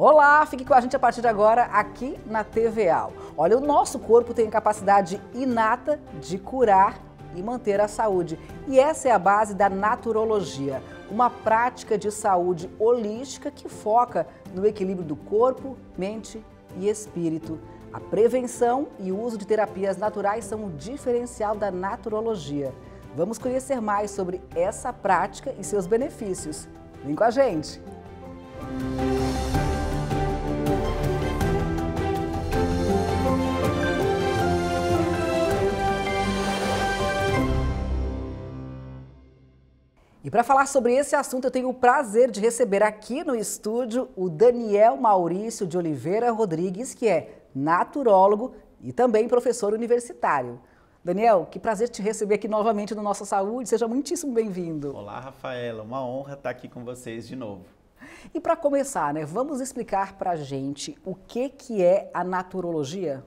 Olá, fique com a gente a partir de agora aqui na TVA. Olha, o nosso corpo tem capacidade inata de curar e manter a saúde. E essa é a base da naturologia, uma prática de saúde holística que foca no equilíbrio do corpo, mente e espírito. A prevenção e o uso de terapias naturais são o diferencial da naturologia. Vamos conhecer mais sobre essa prática e seus benefícios. Vem com a gente! Música E para falar sobre esse assunto, eu tenho o prazer de receber aqui no estúdio o Daniel Maurício de Oliveira Rodrigues, que é naturólogo e também professor universitário. Daniel, que prazer te receber aqui novamente no Nossa Saúde. Seja muitíssimo bem-vindo. Olá, Rafaela. Uma honra estar aqui com vocês de novo. E para começar, né, vamos explicar para a gente o que, que é a naturologia?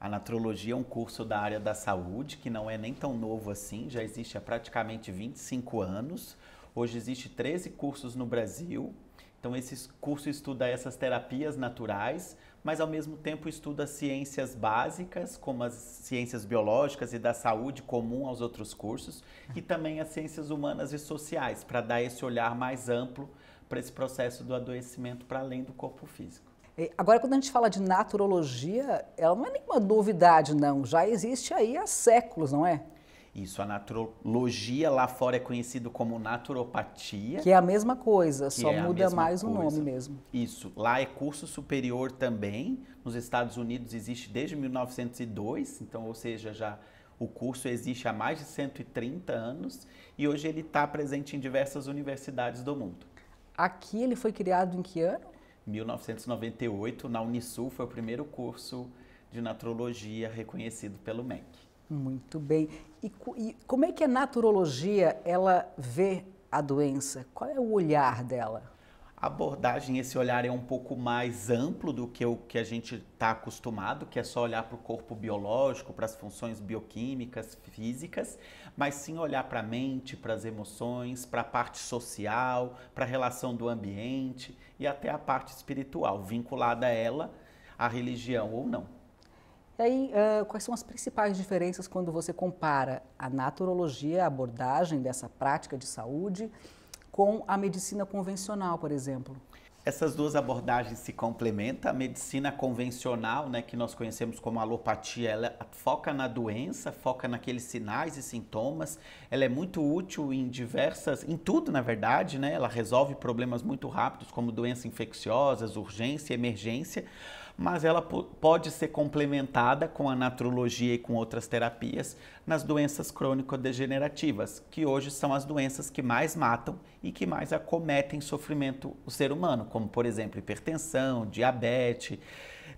A natrologia é um curso da área da saúde que não é nem tão novo assim, já existe há praticamente 25 anos. Hoje existe 13 cursos no Brasil. Então esse curso estuda essas terapias naturais, mas ao mesmo tempo estuda ciências básicas, como as ciências biológicas e da saúde comum aos outros cursos, e também as ciências humanas e sociais, para dar esse olhar mais amplo para esse processo do adoecimento para além do corpo físico. Agora, quando a gente fala de naturologia, ela não é nenhuma novidade, não. Já existe aí há séculos, não é? Isso, a naturologia lá fora é conhecido como naturopatia. Que é a mesma coisa, só é muda mais coisa. o nome mesmo. Isso, lá é curso superior também. Nos Estados Unidos existe desde 1902, então, ou seja, já o curso existe há mais de 130 anos e hoje ele está presente em diversas universidades do mundo. Aqui ele foi criado em que ano? 1998, na Unisul, foi o primeiro curso de naturologia reconhecido pelo MEC. Muito bem. E, e, como é que a naturologia ela vê a doença? Qual é o olhar dela? A abordagem, esse olhar é um pouco mais amplo do que o que a gente está acostumado, que é só olhar para o corpo biológico, para as funções bioquímicas, físicas, mas sim olhar para a mente, para as emoções, para a parte social, para a relação do ambiente e até a parte espiritual, vinculada a ela, a religião ou não. E aí, uh, quais são as principais diferenças quando você compara a naturologia, a abordagem dessa prática de saúde, com a medicina convencional, por exemplo? Essas duas abordagens se complementam. A medicina convencional, né, que nós conhecemos como alopatia, ela foca na doença, foca naqueles sinais e sintomas. Ela é muito útil em diversas, em tudo, na verdade, né? Ela resolve problemas muito rápidos, como doenças infecciosas, urgência, emergência mas ela pode ser complementada com a natrologia e com outras terapias nas doenças crônico-degenerativas, que hoje são as doenças que mais matam e que mais acometem sofrimento o ser humano, como por exemplo hipertensão, diabetes.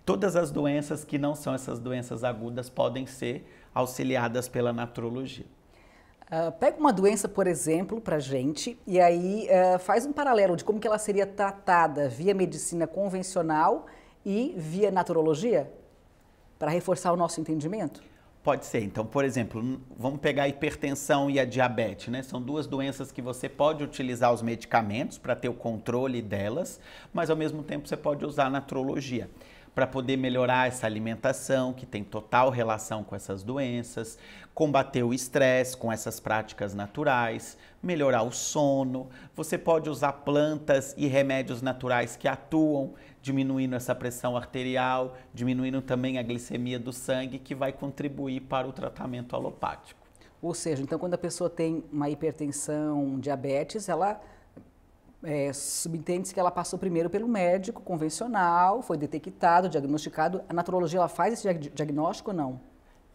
Todas as doenças que não são essas doenças agudas podem ser auxiliadas pela natrologia. Uh, pega uma doença, por exemplo, para gente e aí uh, faz um paralelo de como que ela seria tratada via medicina convencional e via naturologia para reforçar o nosso entendimento? Pode ser. Então, por exemplo, vamos pegar a hipertensão e a diabetes, né? São duas doenças que você pode utilizar os medicamentos para ter o controle delas, mas ao mesmo tempo você pode usar a natrologia para poder melhorar essa alimentação, que tem total relação com essas doenças, combater o estresse com essas práticas naturais, melhorar o sono. Você pode usar plantas e remédios naturais que atuam, diminuindo essa pressão arterial, diminuindo também a glicemia do sangue, que vai contribuir para o tratamento alopático. Ou seja, então quando a pessoa tem uma hipertensão, diabetes, ela é, subentende-se que ela passou primeiro pelo médico convencional, foi detectado, diagnosticado. A naturologia ela faz esse diagnóstico ou não?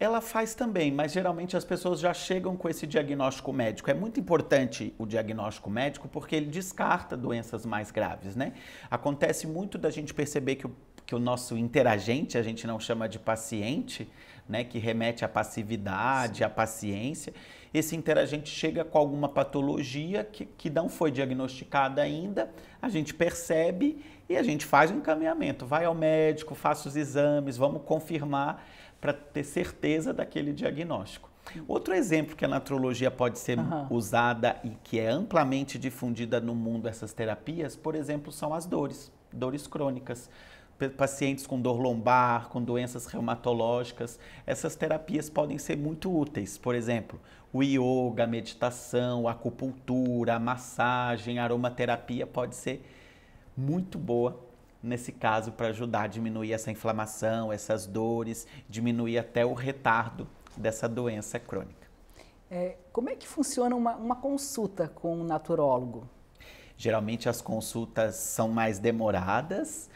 Ela faz também, mas geralmente as pessoas já chegam com esse diagnóstico médico. É muito importante o diagnóstico médico porque ele descarta doenças mais graves, né? Acontece muito da gente perceber que o, que o nosso interagente, a gente não chama de paciente, né? Que remete à passividade, à paciência esse interagente chega com alguma patologia que, que não foi diagnosticada ainda, a gente percebe e a gente faz o um encaminhamento. Vai ao médico, faça os exames, vamos confirmar para ter certeza daquele diagnóstico. Outro exemplo que a natrologia pode ser uhum. usada e que é amplamente difundida no mundo essas terapias, por exemplo, são as dores, dores crônicas pacientes com dor lombar, com doenças reumatológicas. Essas terapias podem ser muito úteis, por exemplo, o yoga, a meditação, a acupuntura, a massagem, a aromaterapia pode ser muito boa nesse caso para ajudar a diminuir essa inflamação, essas dores, diminuir até o retardo dessa doença crônica. É, como é que funciona uma, uma consulta com um naturólogo? Geralmente as consultas são mais demoradas,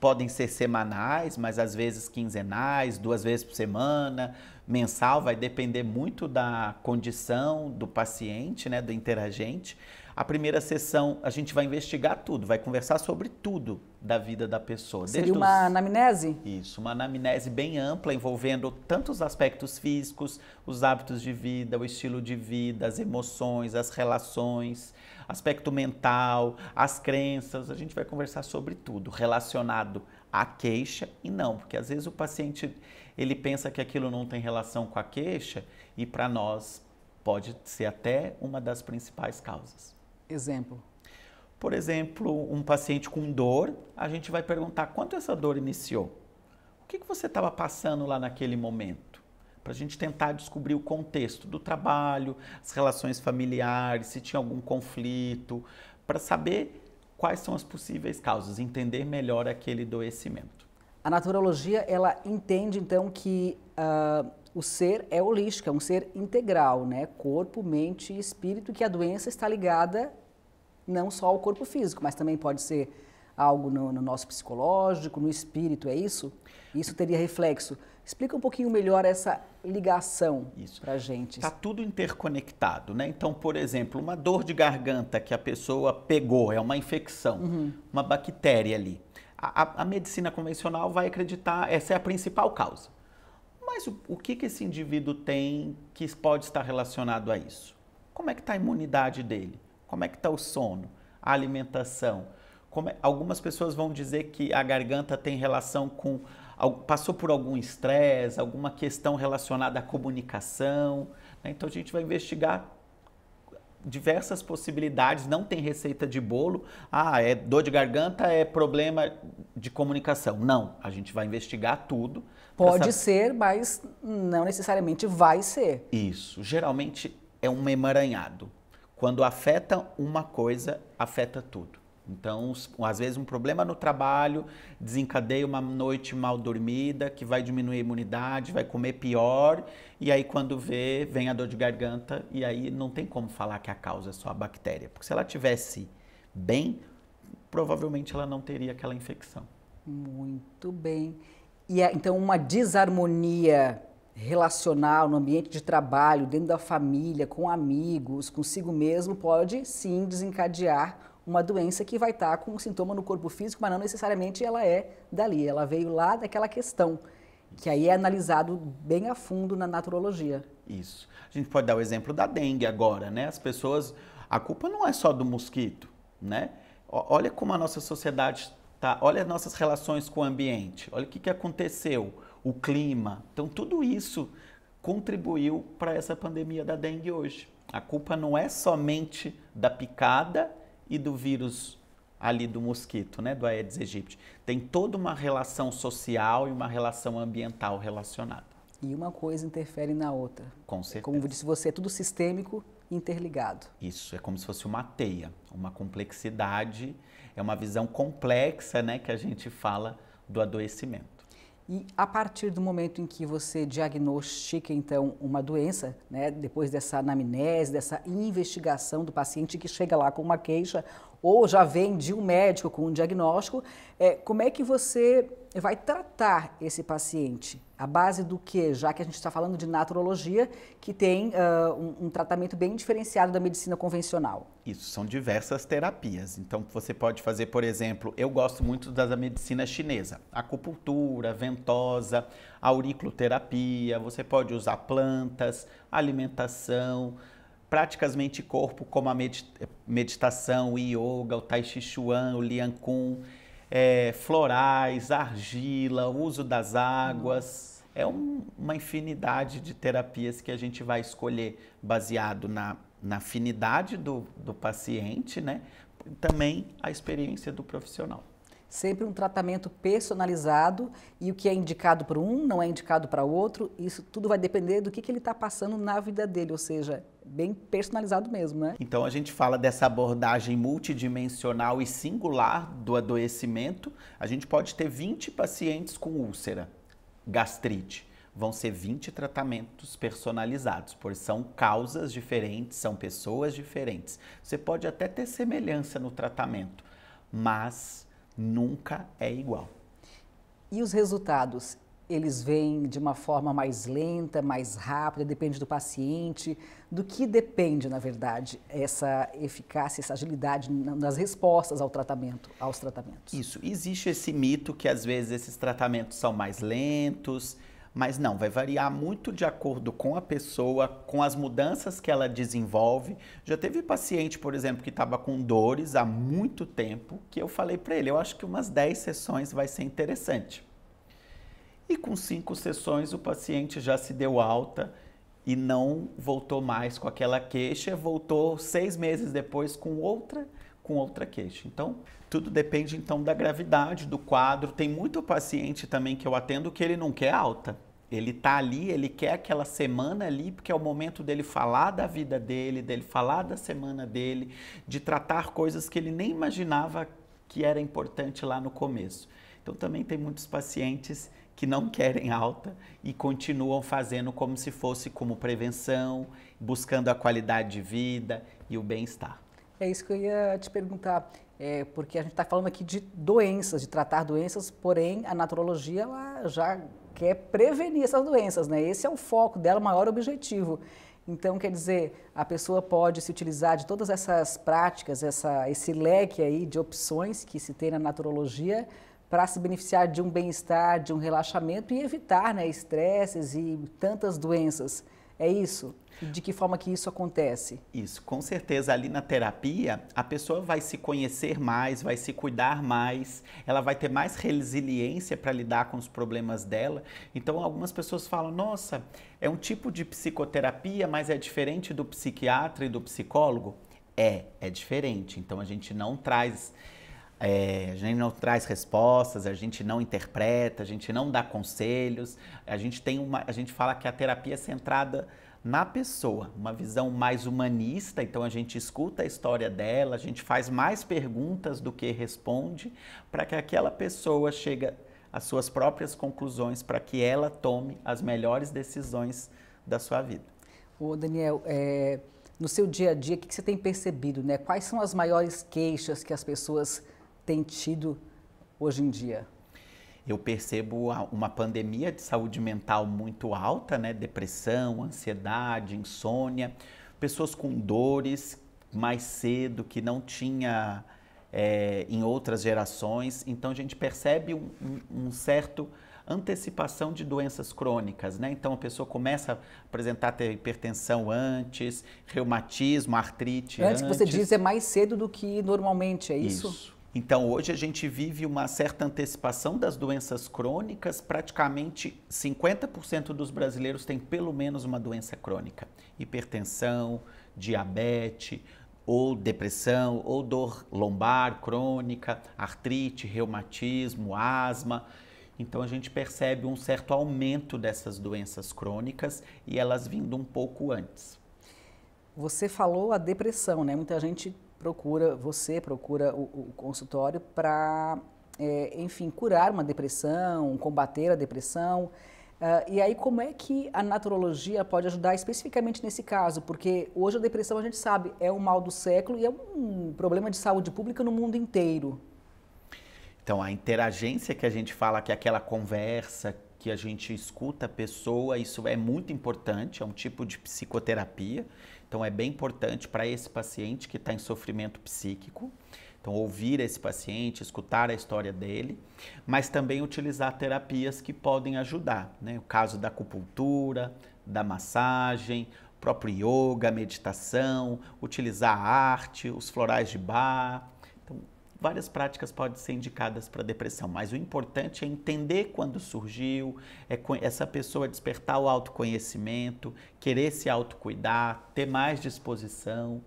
podem ser semanais, mas às vezes quinzenais, duas vezes por semana, mensal, vai depender muito da condição do paciente, né, do interagente. A primeira sessão a gente vai investigar tudo, vai conversar sobre tudo da vida da pessoa. Seria Desde uma os... anamnese? Isso, uma anamnese bem ampla, envolvendo tantos aspectos físicos, os hábitos de vida, o estilo de vida, as emoções, as relações, aspecto mental, as crenças, a gente vai conversar sobre tudo relacionado à queixa e não, porque às vezes o paciente ele pensa que aquilo não tem relação com a queixa e para nós pode ser até uma das principais causas. Exemplo. Por exemplo, um paciente com dor, a gente vai perguntar quanto essa dor iniciou. O que, que você estava passando lá naquele momento? para a gente tentar descobrir o contexto do trabalho, as relações familiares, se tinha algum conflito, para saber quais são as possíveis causas, entender melhor aquele doecimento. A naturologia ela entende então que uh, o ser é holístico, é um ser integral, né? Corpo, mente e espírito, que a doença está ligada não só ao corpo físico, mas também pode ser algo no, no nosso psicológico, no espírito, é isso? Isso teria reflexo Explica um pouquinho melhor essa ligação para gente. Está tudo interconectado, né? Então, por exemplo, uma dor de garganta que a pessoa pegou é uma infecção, uhum. uma bactéria ali. A, a, a, medicina convencional vai acreditar essa é a principal causa. Mas o, o que, que esse indivíduo tem que pode estar relacionado a isso? Como é que está a imunidade dele? Como é que está o sono? A alimentação? Como é, algumas pessoas vão dizer que a garganta tem relação com passou por algum estresse, alguma questão relacionada à comunicação. Né? Então a gente vai investigar diversas possibilidades, não tem receita de bolo. Ah, é dor de garganta, é problema de comunicação. Não, a gente vai investigar tudo. Pode ser, mas não necessariamente vai ser. Isso, geralmente é um emaranhado. Quando afeta uma coisa, afeta tudo. Então, às vezes, um problema no trabalho desencadeia uma noite mal dormida, que vai diminuir a imunidade, vai comer pior, e aí, quando vê, vem a dor de garganta, e aí não tem como falar que a causa é só a bactéria. Porque se ela tivesse bem, provavelmente ela não teria aquela infecção. Muito bem. E é, então, uma desarmonia relacional, no ambiente de trabalho, dentro da família, com amigos, consigo mesmo, pode sim desencadear uma doença que vai estar com um sintoma no corpo físico, mas não necessariamente ela é dali, ela veio lá daquela questão, que aí é analisado bem a fundo na naturologia. Isso. A gente pode dar o exemplo da dengue agora, né? As pessoas, a culpa não é só do mosquito, né? Olha como a nossa sociedade tá, olha as nossas relações com o ambiente, olha o que, que aconteceu, o clima. Então tudo isso contribuiu para essa pandemia da dengue hoje. A culpa não é somente da picada e do vírus ali do mosquito, né, do Aedes aegypti. Tem toda uma relação social e uma relação ambiental relacionada. E uma coisa interfere na outra. Com é certeza. como disse você, é tudo sistêmico interligado. Isso, é como se fosse uma teia, uma complexidade, é uma visão complexa, né, que a gente fala do adoecimento. E a partir do momento em que você diagnostica, então, uma doença, né, depois dessa anamnese, dessa investigação do paciente que chega lá com uma queixa ou já vem de um médico com um diagnóstico, é, como é que você vai tratar esse paciente? A base do que? Já que a gente está falando de naturologia, que tem uh, um, um, tratamento bem diferenciado da medicina convencional. Isso, são diversas terapias. Então, você pode fazer, por exemplo, eu gosto muito da, medicina chinesa, acupuntura, ventosa, auriculoterapia, você pode usar plantas, alimentação praticamente corpo como a meditação, o yoga, o tai chi chuan, o lian kun, é, florais, argila, o uso das águas. É um, uma infinidade de terapias que a gente vai escolher baseado na, na afinidade do, do paciente, né? Também a experiência do profissional. Sempre um tratamento personalizado e o que é indicado para um não é indicado para outro. Isso tudo vai depender do que, que ele está passando na vida dele, ou seja, bem personalizado mesmo, né? Então a gente fala dessa abordagem multidimensional e singular do adoecimento. A gente pode ter 20 pacientes com úlcera, gastrite vão ser 20 tratamentos personalizados, pois são causas diferentes, são pessoas diferentes. Você pode até ter semelhança no tratamento, mas nunca é igual. E os resultados? Eles vêm de uma forma mais lenta, mais rápida, depende do paciente. Do que depende, na verdade, essa eficácia, essa agilidade nas respostas ao tratamento, aos tratamentos? Isso. Existe esse mito que às vezes esses tratamentos são mais lentos, mas não, vai variar muito de acordo com a pessoa, com as mudanças que ela desenvolve. Já teve paciente, por exemplo, que estava com dores há muito tempo, que eu falei para ele, eu acho que umas 10 sessões vai ser interessante. E com cinco sessões o paciente já se deu alta e não voltou mais com aquela queixa, voltou seis meses depois com outra com outra queixa. Então, tudo depende então da gravidade do quadro. Tem muito paciente também que eu atendo que ele não quer alta. Ele tá ali, ele quer aquela semana ali, porque é o momento dele falar da vida dele, dele falar da semana dele, de tratar coisas que ele nem imaginava que era importante lá no começo. Então também tem muitos pacientes que não querem alta e continuam fazendo como se fosse como prevenção, buscando a qualidade de vida e o bem-estar. É isso que eu ia te perguntar, é, porque a gente está falando aqui de doenças, de tratar doenças, porém a naturologia ela já quer prevenir essas doenças, né? Esse é o foco dela, o maior objetivo. Então, quer dizer, a pessoa pode se utilizar de todas essas práticas, essa, esse leque aí de opções que se tem na naturologia para se beneficiar de um bem-estar, de um relaxamento e evitar né, estresses e tantas doenças. É isso? de que forma que isso acontece? Isso, com certeza ali na terapia a pessoa vai se conhecer mais, vai se cuidar mais, ela vai ter mais resiliência para lidar com os problemas dela. Então algumas pessoas falam: "Nossa, é um tipo de psicoterapia, mas é diferente do psiquiatra e do psicólogo?" É, é diferente. Então a gente não traz é, a gente não traz respostas, a gente não interpreta, a gente não dá conselhos, a gente tem uma, a gente fala que a terapia é centrada na pessoa, uma visão mais humanista, então a gente escuta a história dela, a gente faz mais perguntas do que responde, para que aquela pessoa chegue às suas próprias conclusões, para que ela tome as melhores decisões da sua vida. Ô Daniel, é, no seu dia a dia, o que você tem percebido? Né? Quais são as maiores queixas que as pessoas têm tido hoje em dia? eu percebo uma pandemia de saúde mental muito alta, né? Depressão, ansiedade, insônia, pessoas com dores mais cedo que não tinha é, em outras gerações. Então a gente percebe um, um, certo antecipação de doenças crônicas, né? Então a pessoa começa a apresentar ter hipertensão antes, reumatismo, artrite. Antes, antes. você diz é mais cedo do que normalmente, é isso? Isso. Então, hoje a gente vive uma certa antecipação das doenças crônicas. Praticamente 50% dos brasileiros têm pelo menos uma doença crônica: hipertensão, diabetes, ou depressão, ou dor lombar crônica, artrite, reumatismo, asma. Então a gente percebe um certo aumento dessas doenças crônicas e elas vindo um pouco antes. Você falou a depressão, né? Muita gente procura você, procura o, o consultório para, é, enfim, curar uma depressão, combater a depressão. Uh, e aí, como é que a naturologia pode ajudar especificamente nesse caso? Porque hoje a depressão, a gente sabe, é um mal do século e é um problema de saúde pública no mundo inteiro. Então, a interagência que a gente fala, que é aquela conversa que a gente escuta a pessoa, isso é muito importante, é um tipo de psicoterapia. Então, é bem importante para esse paciente que está em sofrimento psíquico. Então, ouvir esse paciente, escutar a história dele, mas também utilizar terapias que podem ajudar. Né? O caso da acupuntura, da massagem, próprio yoga, meditação, utilizar a arte, os florais de bar, várias práticas podem ser indicadas para depressão, mas o importante é entender quando surgiu, é essa pessoa despertar o autoconhecimento, querer se autocuidar, ter mais disposição.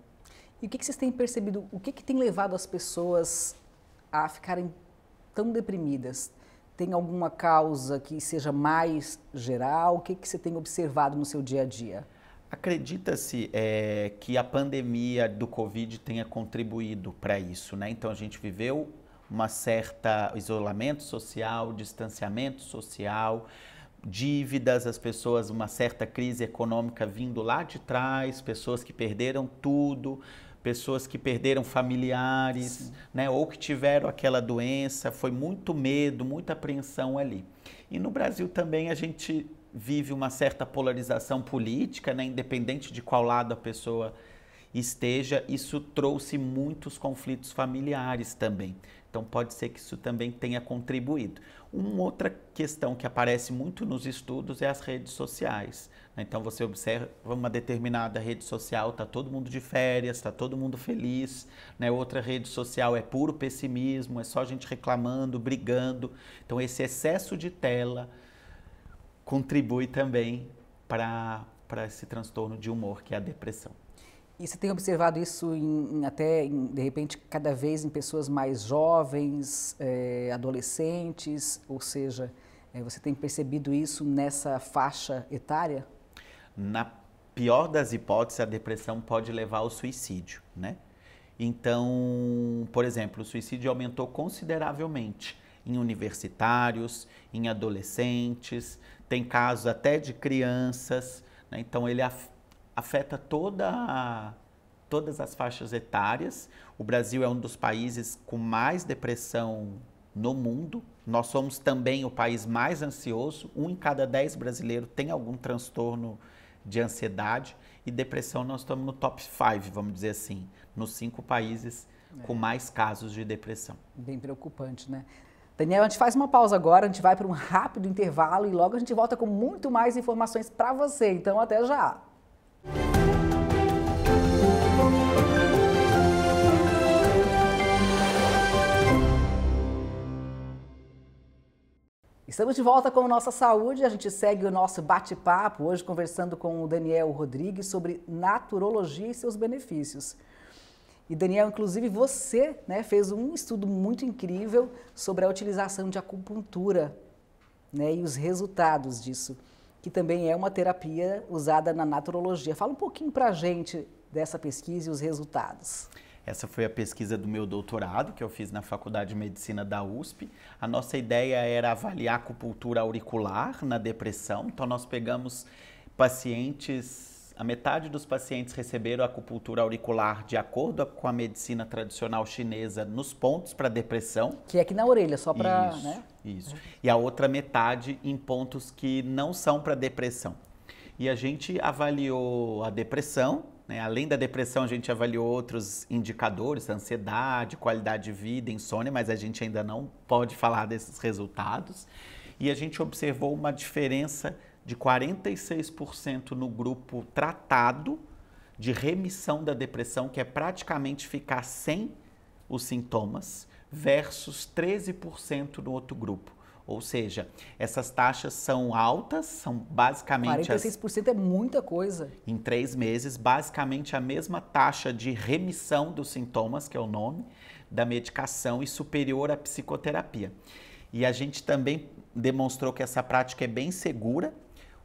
E o que, que vocês têm percebido? O que, que tem levado as pessoas a ficarem tão deprimidas? Tem alguma causa que seja mais geral? O que, que você tem observado no seu dia a dia? Acredita-se é, que a pandemia do Covid tenha contribuído para isso, né? Então a gente viveu uma certa isolamento social, distanciamento social, dívidas, as pessoas, uma certa crise econômica vindo lá de trás, pessoas que perderam tudo, pessoas que perderam familiares, né? Ou que tiveram aquela doença, foi muito medo, muita apreensão ali. E no Brasil também a gente vive uma certa polarização política, né? independente de qual lado a pessoa esteja, isso trouxe muitos conflitos familiares também. Então pode ser que isso também tenha contribuído. Uma outra questão que aparece muito nos estudos é as redes sociais. Né. Então você observa uma determinada rede social, está todo mundo de férias, está todo mundo feliz. Né? Outra rede social é puro pessimismo, é só gente reclamando, brigando. Então esse excesso de tela contribui também para esse transtorno de humor, que é a depressão. E você tem observado isso em, em até, em, de repente, cada vez em pessoas mais jovens, eh, adolescentes? Ou seja, eh, você tem percebido isso nessa faixa etária? Na pior das hipóteses, a depressão pode levar ao suicídio, né? Então, por exemplo, o suicídio aumentou consideravelmente em universitários, em adolescentes, tem casos até de crianças, né? então ele afeta toda a, todas as faixas etárias. O Brasil é um dos países com mais depressão no mundo. Nós somos também o país mais ansioso. Um em cada dez brasileiros tem algum transtorno de ansiedade e depressão. Nós estamos no top five vamos dizer assim, nos cinco países é. com mais casos de depressão. Bem preocupante, né? Daniel, a gente faz uma pausa agora, a gente vai para um rápido intervalo e logo a gente volta com muito mais informações para você. Então, até já! Estamos de volta com Nossa Saúde. A gente segue o nosso bate-papo hoje conversando com o Daniel Rodrigues sobre naturologia e seus benefícios. E Daniel, inclusive você né, fez um estudo muito incrível sobre a utilização de acupuntura né, e os resultados disso, que também é uma terapia usada na naturologia. Fala um pouquinho para a gente dessa pesquisa e os resultados. Essa foi a pesquisa do meu doutorado, que eu fiz na Faculdade de Medicina da USP. A nossa ideia era avaliar a acupuntura auricular na depressão, então nós pegamos pacientes a metade dos pacientes receberam acupuntura auricular de acordo com a medicina tradicional chinesa nos pontos para depressão. Que é aqui na orelha, só para. Isso, né? isso. E a outra metade em pontos que não são para depressão. E a gente avaliou a depressão, né? além da depressão, a gente avaliou outros indicadores, ansiedade, qualidade de vida, insônia, mas a gente ainda não pode falar desses resultados. E a gente observou uma diferença de 46% no grupo tratado de remissão da depressão, que é praticamente ficar sem os sintomas, versus 13% no outro grupo. Ou seja, essas taxas são altas, são basicamente. 46% as... é muita coisa. Em três meses, basicamente a mesma taxa de remissão dos sintomas, que é o nome, da medicação e superior à psicoterapia. E a gente também demonstrou que essa prática é bem segura,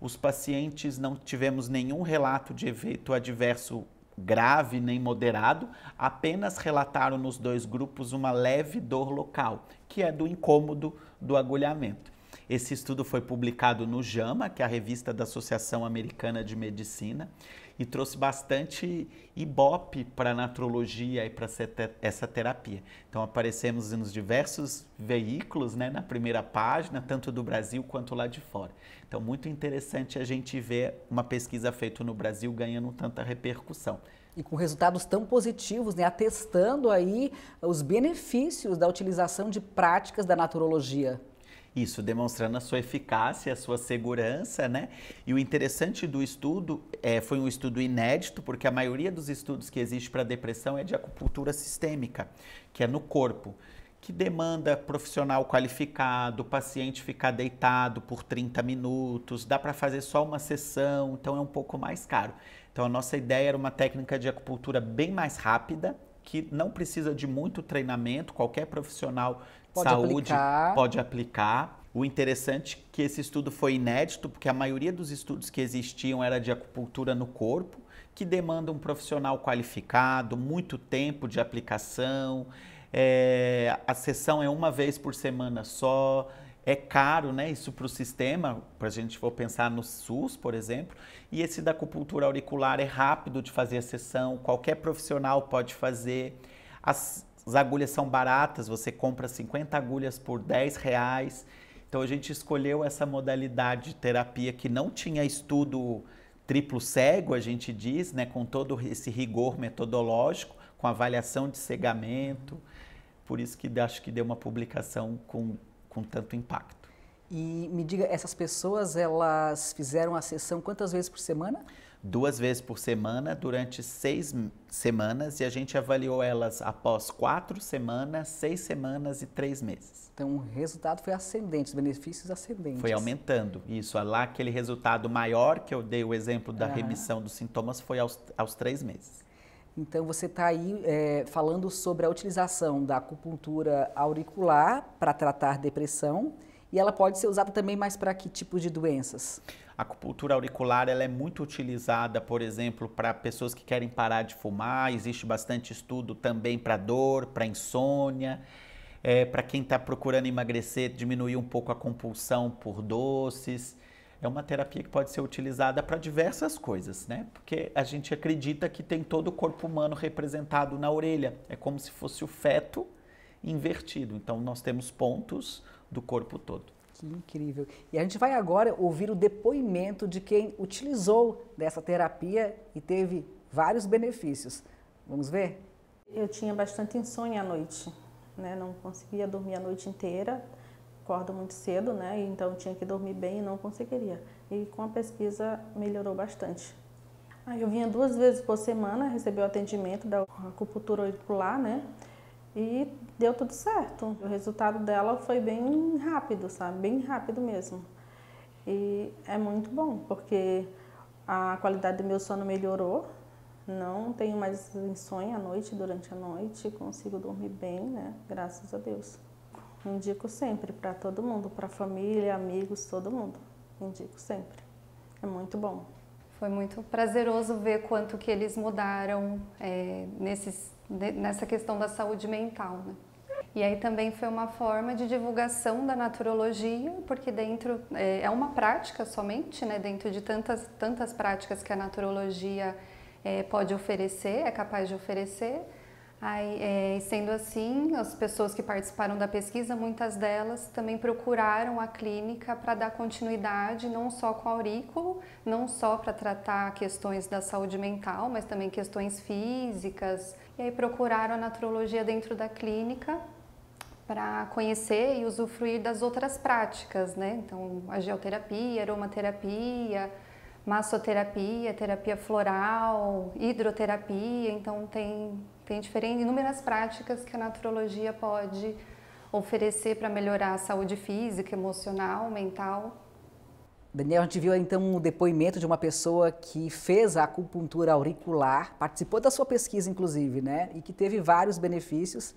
os pacientes não tivemos nenhum relato de evento adverso grave nem moderado, apenas relataram nos dois grupos uma leve dor local, que é do incômodo do agulhamento. Esse estudo foi publicado no JAMA, que é a revista da Associação Americana de Medicina, e trouxe bastante ibope para a natrologia e para essa terapia. Então aparecemos nos diversos veículos, né, na primeira página, tanto do Brasil quanto lá de fora. Então muito interessante a gente ver uma pesquisa feita no Brasil ganhando tanta repercussão. E com resultados tão positivos, né, atestando aí os benefícios da utilização de práticas da naturologia. Isso, demonstrando a sua eficácia, a sua segurança, né? E o interessante do estudo é, foi um estudo inédito, porque a maioria dos estudos que existe para depressão é de acupuntura sistêmica, que é no corpo que demanda profissional qualificado, paciente ficar deitado por 30 minutos, dá para fazer só uma sessão, então é um pouco mais caro. Então a nossa ideia era uma técnica de acupuntura bem mais rápida, que não precisa de muito treinamento, qualquer profissional pode saúde aplicar. pode aplicar. O interessante é que esse estudo foi inédito, porque a maioria dos estudos que existiam era de acupuntura no corpo, que demanda um profissional qualificado, muito tempo de aplicação, é, a sessão é uma vez por semana só, é caro, né? Isso para o sistema, para a gente for pensar no SUS, por exemplo, e esse da acupuntura auricular é rápido de fazer a sessão, qualquer profissional pode fazer. As, as agulhas são baratas, você compra 50 agulhas por 10 reais. Então a gente escolheu essa modalidade de terapia que não tinha estudo triplo cego, a gente diz, né? Com todo esse rigor metodológico, com avaliação de cegamento. Por isso que acho que deu uma publicação com com tanto impacto. E me diga, essas pessoas elas fizeram a sessão quantas vezes por semana? Duas vezes por semana durante seis semanas e a gente avaliou elas após quatro semanas, seis semanas e três meses. Então o resultado foi ascendente, os benefícios ascendentes. Foi aumentando. Isso, lá aquele resultado maior que eu dei o exemplo da remissão dos sintomas foi aos, aos três meses. Então, você está aí é, falando sobre a utilização da acupuntura auricular para tratar depressão e ela pode ser usada também mais para que tipo de doenças? A acupuntura auricular ela é muito utilizada, por exemplo, para pessoas que querem parar de fumar, existe bastante estudo também para dor, para insônia. É, para quem está procurando emagrecer, diminuir um pouco a compulsão por doces é uma terapia que pode ser utilizada para diversas coisas, né? Porque a gente acredita que tem todo o corpo humano representado na orelha. É como se fosse o feto invertido. Então, nós temos pontos do corpo todo. Que incrível. E a gente vai agora ouvir o depoimento de quem utilizou dessa terapia e teve vários benefícios. Vamos ver? Eu tinha bastante insônia à noite, né? Não conseguia dormir a noite inteira acordo muito cedo, né? Então tinha que dormir bem e não conseguiria. E com a pesquisa melhorou bastante. Aí eu vinha duas vezes por semana, recebi o atendimento da acupuntura auricular, né? E deu tudo certo. O resultado dela foi bem rápido, sabe? Bem rápido mesmo. E é muito bom, porque a qualidade do meu sono melhorou. Não tenho mais insônia à noite, durante a noite, consigo dormir bem, né? Graças a Deus. Indico sempre para todo mundo, para família, amigos, todo mundo. Indico sempre. É muito bom. Foi muito prazeroso ver quanto que eles mudaram é, nesses, nessa questão da saúde mental. Né? E aí também foi uma forma de divulgação da naturologia, porque dentro é, é uma prática somente, né? Dentro de tantas tantas práticas que a naturologia é, pode oferecer, é capaz de oferecer. Aí, é, sendo assim, as pessoas que participaram da pesquisa, muitas delas também procuraram a clínica para dar continuidade não só com o aurículo, não só para tratar questões da saúde mental, mas também questões físicas. E aí procuraram a naturologia dentro da clínica para conhecer e usufruir das outras práticas, né? Então, a geoterapia, aromaterapia, massoterapia, terapia floral, hidroterapia, então tem tem diferentes, inúmeras práticas que a naturologia pode oferecer para melhorar a saúde física, emocional, mental. Daniel, a gente viu então o depoimento de uma pessoa que fez a acupuntura auricular, participou da sua pesquisa, inclusive, né? E que teve vários benefícios.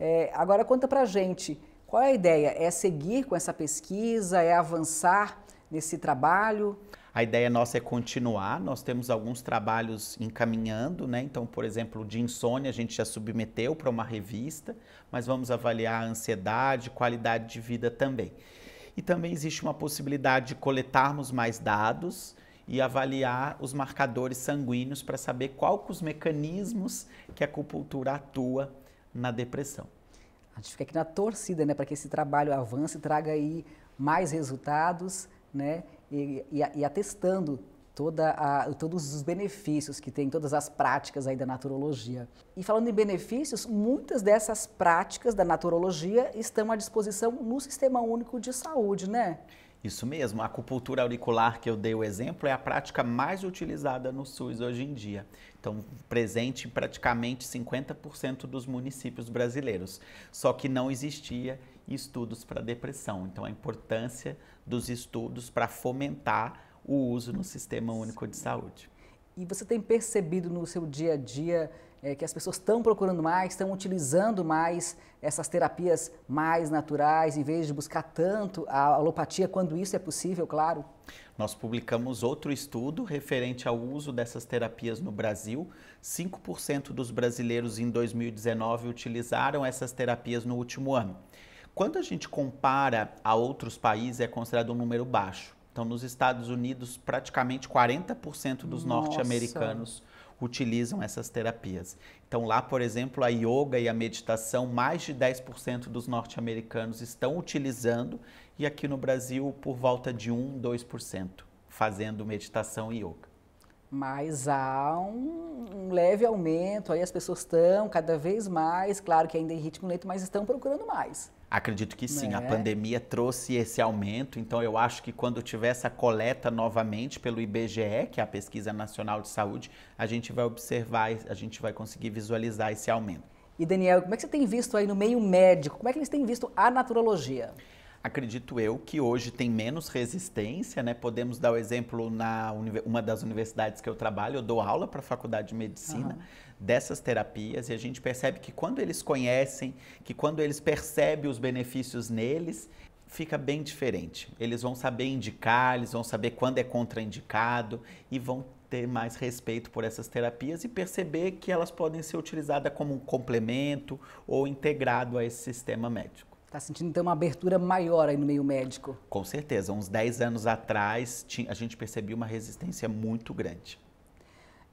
É, agora conta pra gente, qual é a ideia? É seguir com essa pesquisa? É avançar nesse trabalho? A ideia nossa é continuar. Nós temos alguns trabalhos encaminhando, né? Então, por exemplo, de insônia a gente já submeteu para uma revista, mas vamos avaliar a ansiedade, qualidade de vida também. E também existe uma possibilidade de coletarmos mais dados e avaliar os marcadores sanguíneos para saber qual os mecanismos que a acupuntura atua na depressão. A gente fica aqui na torcida, né, para que esse trabalho avance e traga aí mais resultados, né, e, e, e atestando a, todos os benefícios que tem, todas as práticas aí da naturologia. E falando em benefícios, muitas dessas práticas da naturologia estão à disposição no Sistema Único de Saúde, né? Isso mesmo, a acupuntura auricular que eu dei o exemplo é a prática mais utilizada no SUS hoje em dia. Então, presente em praticamente 50% dos municípios brasileiros. Só que não existia estudos para depressão. Então, a importância dos estudos para fomentar o uso no Sistema Único de Saúde. E você tem percebido no seu dia a dia é, que as pessoas estão procurando mais, estão utilizando mais essas terapias mais naturais, em vez de buscar tanto a alopatia, quando isso é possível, claro? Nós publicamos outro estudo referente ao uso dessas terapias no Brasil. 5% dos brasileiros em 2019 utilizaram essas terapias no último ano. Quando a gente compara a outros países, é considerado um número baixo. Então, nos Estados Unidos, praticamente 40% dos norte-americanos utilizam essas terapias. Então, lá, por exemplo, a yoga e a meditação, mais de 10% dos norte-americanos estão utilizando, e aqui no Brasil, por volta de 1, 2% fazendo meditação e yoga. Mas há um, um leve aumento, aí as pessoas estão cada vez mais, claro que ainda em ritmo lento, mas estão procurando mais. Acredito que sim. É. A né? pandemia trouxe esse aumento, então eu acho que quando tiver essa coleta novamente pelo IBGE, que é a Pesquisa Nacional de Saúde, a gente vai observar, a gente vai conseguir visualizar esse aumento. E Daniel, como é que você tem visto aí no meio médico? Como é que eles têm visto a naturologia? acredito eu, que hoje tem menos resistência, né? Podemos dar o exemplo na uma das universidades que eu trabalho, eu dou aula para a faculdade de medicina uhum. dessas terapias e a gente percebe que quando eles conhecem, que quando eles percebem os benefícios neles, fica bem diferente. Eles vão saber indicar, eles vão saber quando é contraindicado e vão ter mais respeito por essas terapias e perceber que elas podem ser utilizadas como um complemento ou integrado a esse sistema médico. Está sentindo, então, uma abertura maior aí no meio médico? Com certeza. Uns 10 anos atrás, a gente percebia uma resistência muito grande.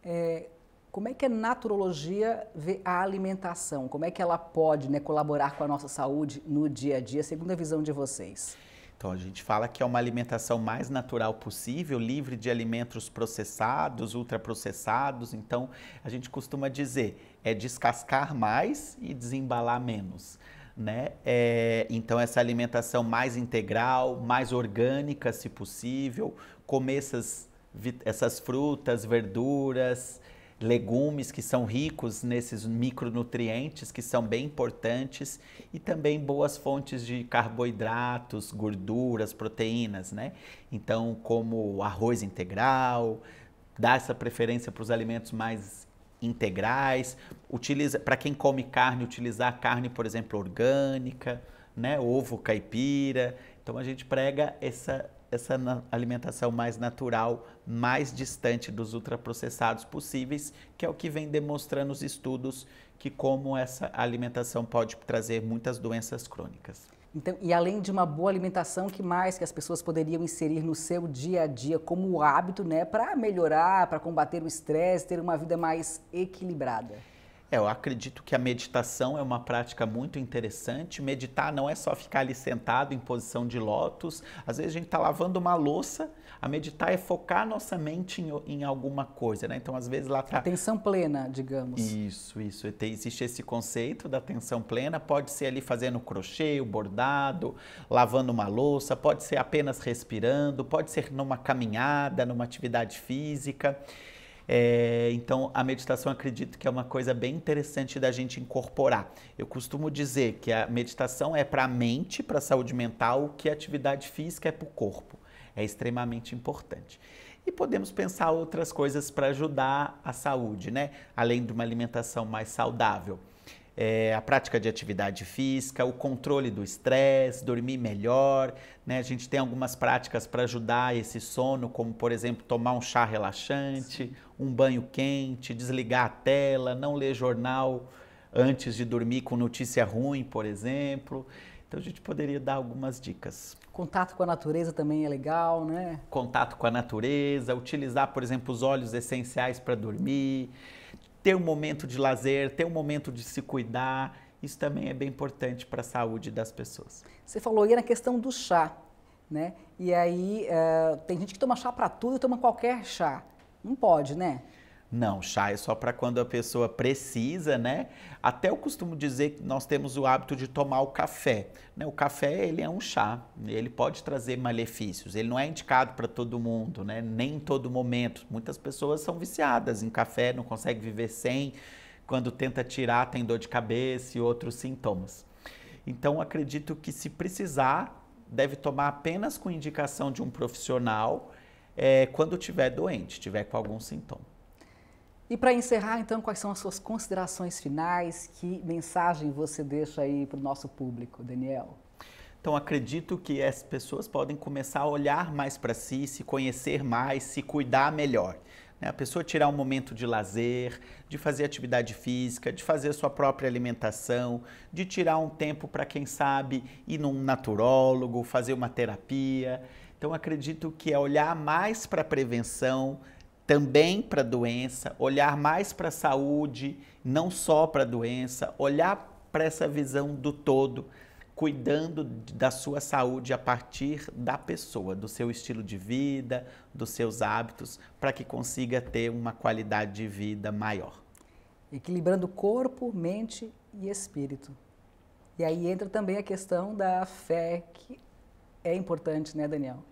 É, como é que a naturologia vê a alimentação? Como é que ela pode né, colaborar com a nossa saúde no dia a dia, segundo a visão de vocês? Então, a gente fala que é uma alimentação mais natural possível, livre de alimentos processados, ultraprocessados. Então, a gente costuma dizer, é descascar mais e desembalar menos né? É, então essa alimentação mais integral, mais orgânica, se possível, comer essas, essas frutas, verduras, legumes que são ricos nesses micronutrientes que são bem importantes e também boas fontes de carboidratos, gorduras, proteínas, né? Então, como arroz integral, dá essa preferência para os alimentos mais integrais, utiliza para quem come carne, utilizar carne, por exemplo, orgânica, né, ovo caipira. Então a gente prega essa essa alimentação mais natural, mais distante dos ultraprocessados possíveis, que é o que vem demonstrando os estudos que como essa alimentação pode trazer muitas doenças crônicas. Então, e além de uma boa alimentação, que mais que as pessoas poderiam inserir no seu dia a dia como hábito, né, para melhorar, para combater o estresse, ter uma vida mais equilibrada? É, eu acredito que a meditação é uma prática muito interessante. Meditar não é só ficar ali sentado em posição de lótus. Às vezes a gente está lavando uma louça, a meditar é focar nossa mente em, em alguma coisa, né? Então, às vezes lá tá... Atenção plena, digamos. Isso, isso. Tem, existe esse conceito da atenção plena. Pode ser ali fazendo crochê, o bordado, lavando uma louça, pode ser apenas respirando, pode ser numa caminhada, numa atividade física. É, então, a meditação acredito que é uma coisa bem interessante da gente incorporar. Eu costumo dizer que a meditação é para a mente, para a saúde mental, que a atividade física é para o corpo é extremamente importante. E podemos pensar outras coisas para ajudar a saúde, né? Além de uma alimentação mais saudável. É, a prática de atividade física, o controle do estresse, dormir melhor. Né? A gente tem algumas práticas para ajudar esse sono, como, por exemplo, tomar um chá relaxante, Sim. um banho quente, desligar a tela, não ler jornal antes de dormir com notícia ruim, por exemplo. Então a gente poderia dar algumas dicas. Contato com a natureza também é legal, né? Contato com a natureza, utilizar, por exemplo, os óleos essenciais para dormir, ter um momento de lazer, ter um momento de se cuidar. Isso também é bem importante para a saúde das pessoas. Você falou aí na questão do chá, né? E aí uh, tem gente que toma chá para tudo e toma qualquer chá. Não pode, né? Não, chá é só para quando a pessoa precisa, né? Até eu costumo dizer que nós temos o hábito de tomar o café. Né? O café, ele é um chá, ele pode trazer malefícios, ele não é indicado para todo mundo, né? Nem em todo momento. Muitas pessoas são viciadas em café, não conseguem viver sem. Quando tenta tirar, tem dor de cabeça e outros sintomas. Então, acredito que se precisar, deve tomar apenas com indicação de um profissional é, quando tiver doente, tiver com algum sintoma. E para encerrar, então, quais são as suas considerações finais? Que mensagem você deixa aí para o nosso público, Daniel? Então, acredito que as pessoas podem começar a olhar mais para si, se conhecer mais, se cuidar melhor. Né? A pessoa tirar um momento de lazer, de fazer atividade física, de fazer sua própria alimentação, de tirar um tempo para, quem sabe, ir num naturólogo, fazer uma terapia. Então, acredito que é olhar mais para a prevenção, também para a doença, olhar mais para a saúde, não só para a doença, olhar para essa visão do todo, cuidando da sua saúde a partir da pessoa, do seu estilo de vida, dos seus hábitos, para que consiga ter uma qualidade de vida maior. Equilibrando corpo, mente e espírito. E aí entra também a questão da fé, que é importante, né, Daniel?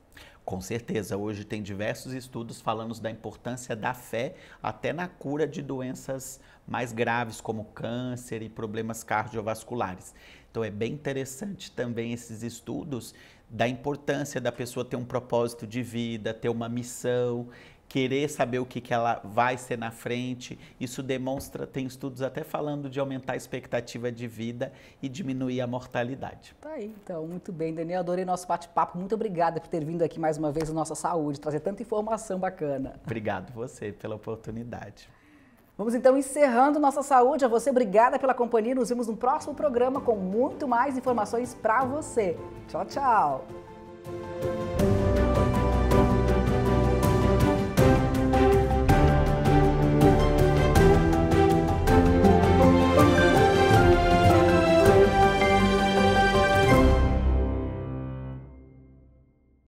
Com certeza, hoje tem diversos estudos falando da importância da fé até na cura de doenças mais graves como câncer e problemas cardiovasculares. Então é bem interessante também esses estudos da importância da pessoa ter um propósito de vida, ter uma missão querer saber o que, que ela vai ser na frente. Isso demonstra, tem estudos até falando de aumentar a expectativa de vida e diminuir a mortalidade. Tá aí, então, muito bem, Daniel. Adorei nosso bate-papo. Muito obrigada por ter vindo aqui mais uma vez na Nossa Saúde, trazer tanta informação bacana. Obrigado você pela oportunidade. Vamos então encerrando nossa saúde. A você, obrigada pela companhia. Nos vemos no próximo programa com muito mais informações para você. Tchau, tchau.